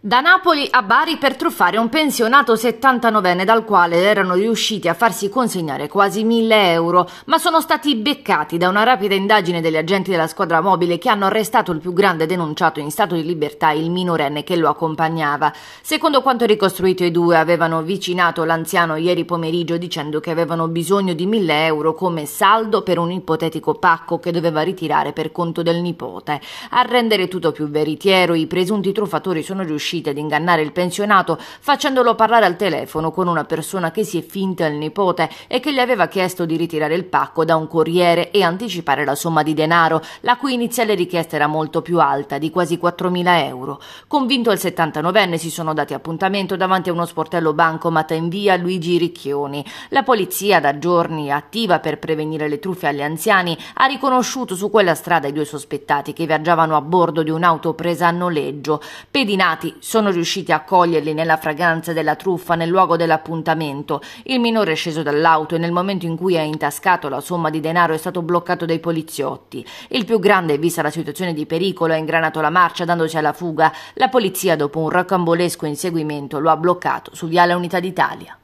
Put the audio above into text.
Da Napoli a Bari per truffare un pensionato 79enne dal quale erano riusciti a farsi consegnare quasi 1000 euro, ma sono stati beccati da una rapida indagine degli agenti della squadra mobile che hanno arrestato il più grande denunciato in stato di libertà, il minorenne che lo accompagnava. Secondo quanto ricostruito i due avevano vicinato l'anziano ieri pomeriggio dicendo che avevano bisogno di 1000 euro come saldo per un ipotetico pacco che doveva ritirare per conto del nipote. A rendere tutto più veritiero i presunti truffatori sono riusciti riuscita ad ingannare il pensionato facendolo parlare al telefono con una persona che si è finta il nipote e che gli aveva chiesto di ritirare il pacco da un corriere e anticipare la somma di denaro, la cui iniziale richiesta era molto più alta, di quasi 4.000 euro. Convinto il 79enne si sono dati appuntamento davanti a uno sportello bancomat in via Luigi Ricchioni. La polizia, da giorni attiva per prevenire le truffe agli anziani, ha riconosciuto su quella strada i due sospettati che viaggiavano a bordo di un'auto presa a noleggio. Pedinati sono riusciti a coglierli nella fragranza della truffa nel luogo dell'appuntamento. Il minore è sceso dall'auto e nel momento in cui ha intascato la somma di denaro è stato bloccato dai poliziotti. Il più grande, vista la situazione di pericolo, ha ingranato la marcia dandosi alla fuga. La polizia, dopo un rocambolesco inseguimento, lo ha bloccato su viale Unità d'Italia.